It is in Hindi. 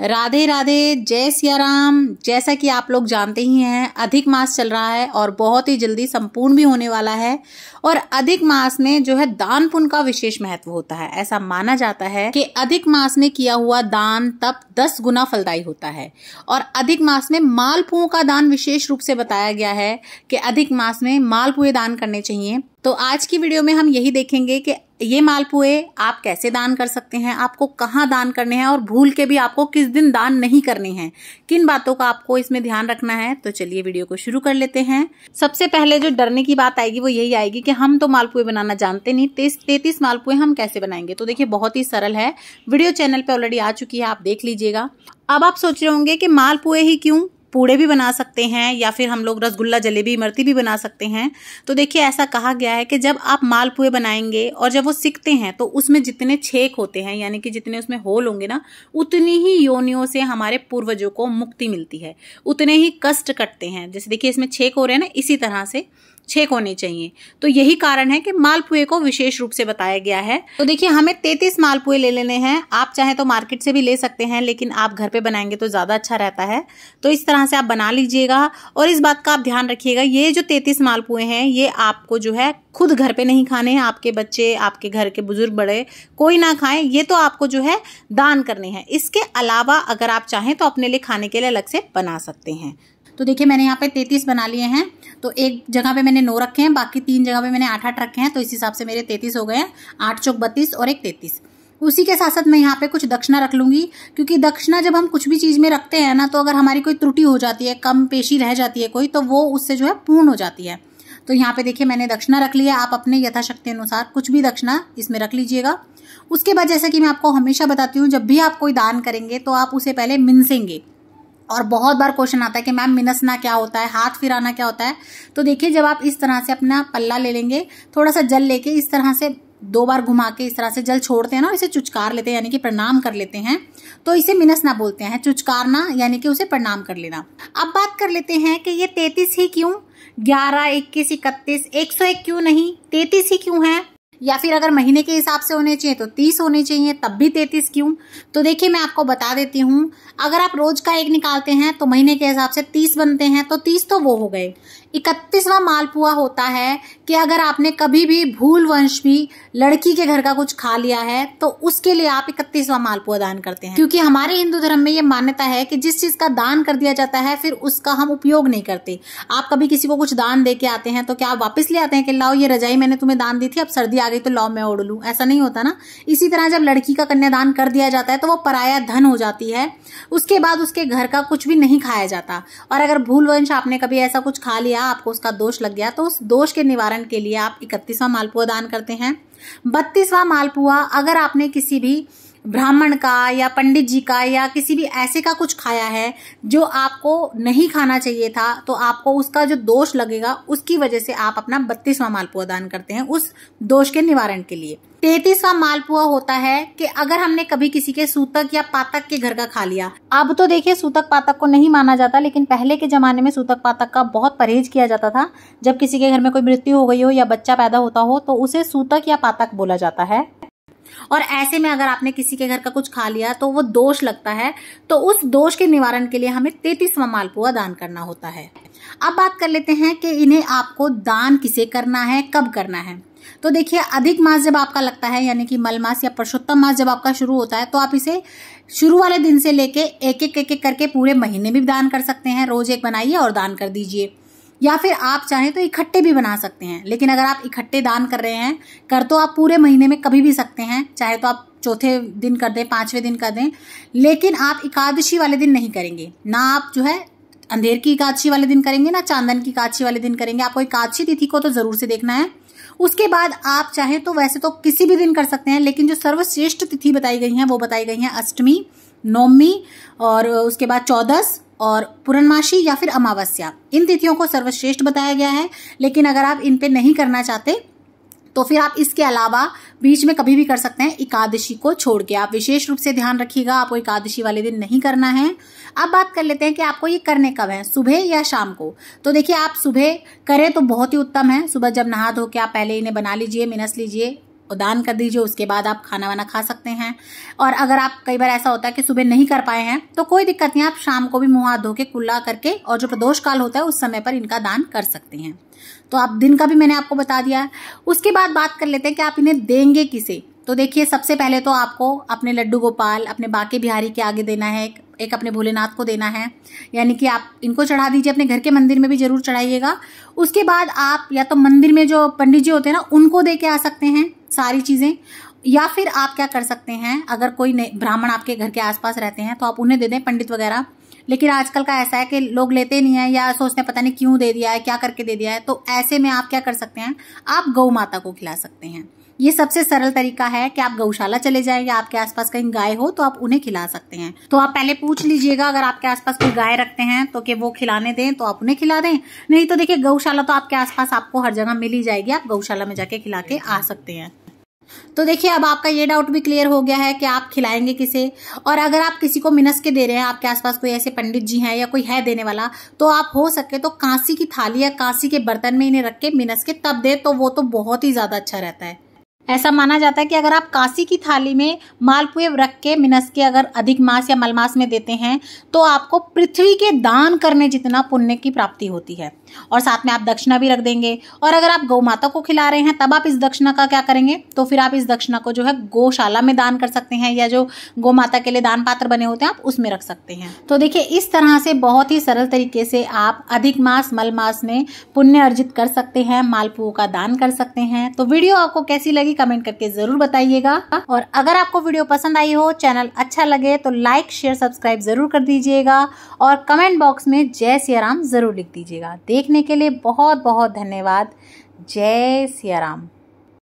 राधे राधे जय सिया राम जैसा कि आप लोग जानते ही हैं अधिक मास चल रहा है और बहुत ही जल्दी संपूर्ण भी होने वाला है और अधिक मास में जो है दान पुण्य का विशेष महत्व होता है ऐसा माना जाता है कि अधिक मास में किया हुआ दान तब दस गुना फलदायी होता है और अधिक मास में मालपुओं का दान विशेष रूप से बताया गया है कि अधिक मास में मालपुए दान करने चाहिए तो आज की वीडियो में हम यही देखेंगे कि ये मालपुए आप कैसे दान कर सकते हैं आपको कहाँ दान करने हैं और भूल के भी आपको किस दिन दान नहीं करने हैं किन बातों का आपको इसमें ध्यान रखना है तो चलिए वीडियो को शुरू कर लेते हैं सबसे पहले जो डरने की बात आएगी वो यही आएगी कि हम तो मालपुए बनाना जानते नहीं तेईस तैतीस मालपुए हम कैसे बनाएंगे तो देखिये बहुत ही सरल है वीडियो चैनल पर ऑलरेडी आ चुकी है आप देख लीजिएगा अब आप सोच रहे होंगे कि मालपुए ही क्यों पूड़े भी बना सकते हैं या फिर हम लोग रसगुल्ला जलेबी इमरती भी बना सकते हैं तो देखिए ऐसा कहा गया है कि जब आप मालपुए बनाएंगे और जब वो सीखते हैं तो उसमें जितने छेक होते हैं यानी कि जितने उसमें होल होंगे ना उतनी ही योनियों से हमारे पूर्वजों को मुक्ति मिलती है उतने ही कष्ट कटते हैं जैसे देखिए इसमें छेक हो रहे हैं ना इसी तरह से छेक होने चाहिए तो यही कारण है कि मालपुए को विशेष रूप से बताया गया है तो देखिए हमें तैतीस मालपुए ले लेने हैं आप चाहे तो मार्केट से भी ले सकते हैं लेकिन आप घर पे बनाएंगे तो ज़्यादा अच्छा रहता है तो इस तरह तरह से आप बना लीजिएगा और इस बात का आप ध्यान रखिएगा ये जो तैतीस मालपुए हैं ये आपको जो है खुद घर पे नहीं खाने हैं आपके बच्चे आपके घर के बुजुर्ग बड़े कोई ना खाएं ये तो आपको जो है दान करने हैं इसके अलावा अगर आप चाहें तो अपने लिए खाने के लिए अलग से बना सकते हैं तो देखिए मैंने यहाँ पे तैतीस बना लिए हैं तो एक जगह पे मैंने नौ रखे हैं बाकी तीन जगह पे मैंने आठ आठ रखे हैं तो इस हिसाब से मेरे तैतीस हो गए हैं आठ चौक बत्तीस और एक तैतीस उसी के साथ साथ मैं यहाँ पे कुछ दक्षिणा रख लूंगी क्योंकि दक्षिणा जब हम कुछ भी चीज़ में रखते हैं ना तो अगर हमारी कोई त्रुटि हो जाती है कम पेशी रह जाती है कोई तो वो उससे जो है पूर्ण हो जाती है तो यहाँ पे देखिए मैंने दक्षिणा रख लिया आप अपने यथाशक्ति अनुसार कुछ भी दक्षिणा इसमें रख लीजिएगा उसके बाद जैसा कि मैं आपको हमेशा बताती हूँ जब भी आप कोई दान करेंगे तो आप उसे पहले मिनसेंगे और बहुत बार क्वेश्चन आता है कि मैम मिनसना क्या होता है हाथ फिराना क्या होता है तो देखिए जब आप इस तरह से अपना पल्ला ले लेंगे थोड़ा सा जल लेके इस तरह से दो बार घुमा के इस तरह से जल छोड़ते हैं ना इसे चुचकार लेते हैं यानी कि प्रणाम कर लेते हैं तो इसे मिनसना बोलते हैं चुचकारना यानी कि उसे प्रणाम कर लेना अब बात कर लेते हैं कि ये तैतीस ही क्यों ग्यारह इक्कीस इकतीस एक सौ एक क्यों नहीं तैतीस ही क्यों है या फिर अगर महीने के हिसाब से होने चाहिए तो तीस होने चाहिए तब भी तैतीस क्यों तो देखिए मैं आपको बता देती हूँ अगर आप रोज का एक निकालते हैं तो महीने के हिसाब से तीस बनते हैं तो तीस तो वो हो गए इकतीसवां मालपुआ होता है कि अगर आपने कभी भी भूल वंश भी लड़की के घर का कुछ खा लिया है तो उसके लिए आप इकतीसवां मालपुआ दान करते हैं क्योंकि हमारे हिंदू धर्म में ये मान्यता है कि जिस चीज का दान कर दिया जाता है फिर उसका हम उपयोग नहीं करते आप कभी किसी को कुछ दान दे के आते हैं तो क्या आप वापस ले आते हैं कि लाओ ये रजाई मैंने तुम्हें दान दी थी अब सर्दी आ गई तो लाओ मैं ओढ़ लू ऐसा नहीं होता ना इसी तरह जब लड़की का कन्यादान कर दिया जाता है तो वो पराया धन हो जाती है उसके बाद उसके घर का कुछ भी नहीं खाया जाता और अगर भूल वंश आपने कभी ऐसा कुछ खा लिया आपको उसका दोष लग गया तो उस दोष के निवारण के लिए आप इकतीसवां मालपुआ दान करते हैं बत्तीसवां मालपुआ अगर आपने किसी भी ब्राह्मण का या पंडित जी का या किसी भी ऐसे का कुछ खाया है जो आपको नहीं खाना चाहिए था तो आपको उसका जो दोष लगेगा उसकी वजह से आप अपना बत्तीसवां मालपुआ दान करते हैं उस दोष के निवारण के लिए तैतीसवां मालपुआ होता है कि अगर हमने कभी किसी के सूतक या पातक के घर का खा लिया अब तो देखिए सूतक पातक को नहीं माना जाता लेकिन पहले के जमाने में सूतक पातक का बहुत परहेज किया जाता था जब किसी के घर में कोई मृत्यु हो गई हो या बच्चा पैदा होता हो तो उसे सूतक या पातक बोला जाता है और ऐसे में अगर आपने किसी के घर का कुछ खा लिया तो वो दोष लगता है तो उस दोष के निवारण के लिए हमें तेतीसवा मालपुआ दान करना होता है अब बात कर लेते हैं कि इन्हें आपको दान किसे करना है कब करना है तो देखिए अधिक मास जब आपका लगता है यानी कि मल मास या पुरुषोत्तम मास जब आपका शुरू होता है तो आप इसे शुरू वाले दिन से लेके एक एक एक करके पूरे महीने में दान कर सकते हैं रोज एक बनाइए और दान कर दीजिए या फिर आप चाहें तो इकट्ठे भी बना सकते हैं लेकिन अगर आप इकट्ठे दान कर रहे हैं कर तो आप पूरे महीने में कभी भी सकते हैं चाहे तो आप चौथे दिन कर दें पांचवें दिन कर दें लेकिन आप एकादशी वाले दिन नहीं करेंगे ना आप जो है अंधेर की एकादशी वाले दिन करेंगे ना चांदन की एकादशी वाले दिन करेंगे आपको एकादशी तिथि को तो जरूर से देखना है उसके बाद आप चाहें तो वैसे तो किसी भी दिन कर सकते हैं लेकिन जो सर्वश्रेष्ठ तिथि बताई गई है वो बताई गई है अष्टमी नौमी और उसके बाद चौदस और पूर्णमासी या फिर अमावस्या इन तिथियों को सर्वश्रेष्ठ बताया गया है लेकिन अगर आप इन पे नहीं करना चाहते तो फिर आप इसके अलावा बीच में कभी भी कर सकते हैं एकादशी को छोड़ के आप विशेष रूप से ध्यान रखिएगा आपको एकादशी वाले दिन नहीं करना है अब बात कर लेते हैं कि आपको ये करने कब है सुबह या शाम को तो देखिए आप सुबह करें तो बहुत ही उत्तम है सुबह जब नहा धो के आप पहले इन्हें बना लीजिए मिनस लीजिए दान कर दीजिए उसके बाद आप खाना वाना खा सकते हैं और अगर आप कई बार ऐसा होता है कि सुबह नहीं कर पाए हैं तो कोई दिक्कत नहीं आप शाम को भी मुंह हाथ धो के कुल्ला करके और जो प्रदोष काल होता है उस समय पर इनका दान कर सकते हैं तो आप दिन का भी मैंने आपको बता दिया उसके बाद बात कर लेते हैं कि आप इन्हें देंगे किसे तो देखिए सबसे पहले तो आपको अपने लड्डू गोपाल अपने बाके बिहारी के आगे देना है एक अपने भोलेनाथ को देना है यानी कि आप इनको चढ़ा दीजिए अपने घर के मंदिर में भी जरूर चढ़ाइएगा उसके बाद आप या तो मंदिर में जो पंडित जी होते हैं ना उनको दे के आ सकते हैं सारी चीज़ें या फिर आप क्या कर सकते हैं अगर कोई ब्राह्मण आपके घर के आसपास रहते हैं तो आप उन्हें दे दें पंडित वगैरह लेकिन आजकल का ऐसा है कि लोग लेते नहीं है या सोचते पता नहीं क्यों दे दिया है क्या करके दे दिया है तो ऐसे में आप क्या कर सकते हैं आप गौ माता को खिला सकते हैं ये सबसे सरल तरीका है कि आप गौशाला चले जाए या आपके आसपास कहीं गाय हो तो आप उन्हें खिला सकते हैं तो आप पहले पूछ लीजिएगा अगर आपके आसपास कोई गाय रखते हैं तो कि वो खिलाने दें तो आप उन्हें खिला दें नहीं तो देखिए गौशाला तो आपके आसपास आपको हर जगह मिल ही जाएगी आप गौशाला में जाके खिला के आ सकते हैं तो देखिए अब आपका ये डाउट भी क्लियर हो गया है कि आप खिलाएंगे किसे और अगर आप किसी को मिनस के दे रहे हैं आपके आसपास कोई ऐसे पंडित जी हैं या कोई है देने वाला तो आप हो सके तो कांसी की थाली या कांसी के बर्तन में इन्हें रख के मिनस के तब दे तो वो तो बहुत ही ज़्यादा अच्छा रहता है ऐसा माना जाता है कि अगर आप काशी की थाली में मालपुए रख के मिनस के अगर अधिक मास या मलमास में देते हैं तो आपको पृथ्वी के दान करने जितना पुण्य की प्राप्ति होती है और साथ में आप दक्षिणा भी रख देंगे और अगर आप गौ माता को खिला रहे हैं तब आप इस दक्षिणा का क्या करेंगे तो फिर आप इस दक्षिणा को जो है गौशाला में दान कर सकते हैं या जो गौ माता के लिए दान पात्र बने होते हैं आप उसमें रख सकते हैं तो देखिए इस तरह से बहुत ही सरल तरीके से आप अधिक मास मलमास में पुण्य अर्जित कर सकते हैं मालपुओं का दान कर सकते हैं तो वीडियो आपको कैसी लगी कमेंट करके जरूर बताइएगा और अगर आपको वीडियो पसंद आई हो चैनल अच्छा लगे तो लाइक शेयर सब्सक्राइब जरूर कर दीजिएगा और कमेंट बॉक्स में जय सियाराम जरूर लिख दीजिएगा देखने के लिए बहुत बहुत धन्यवाद जय सियाराम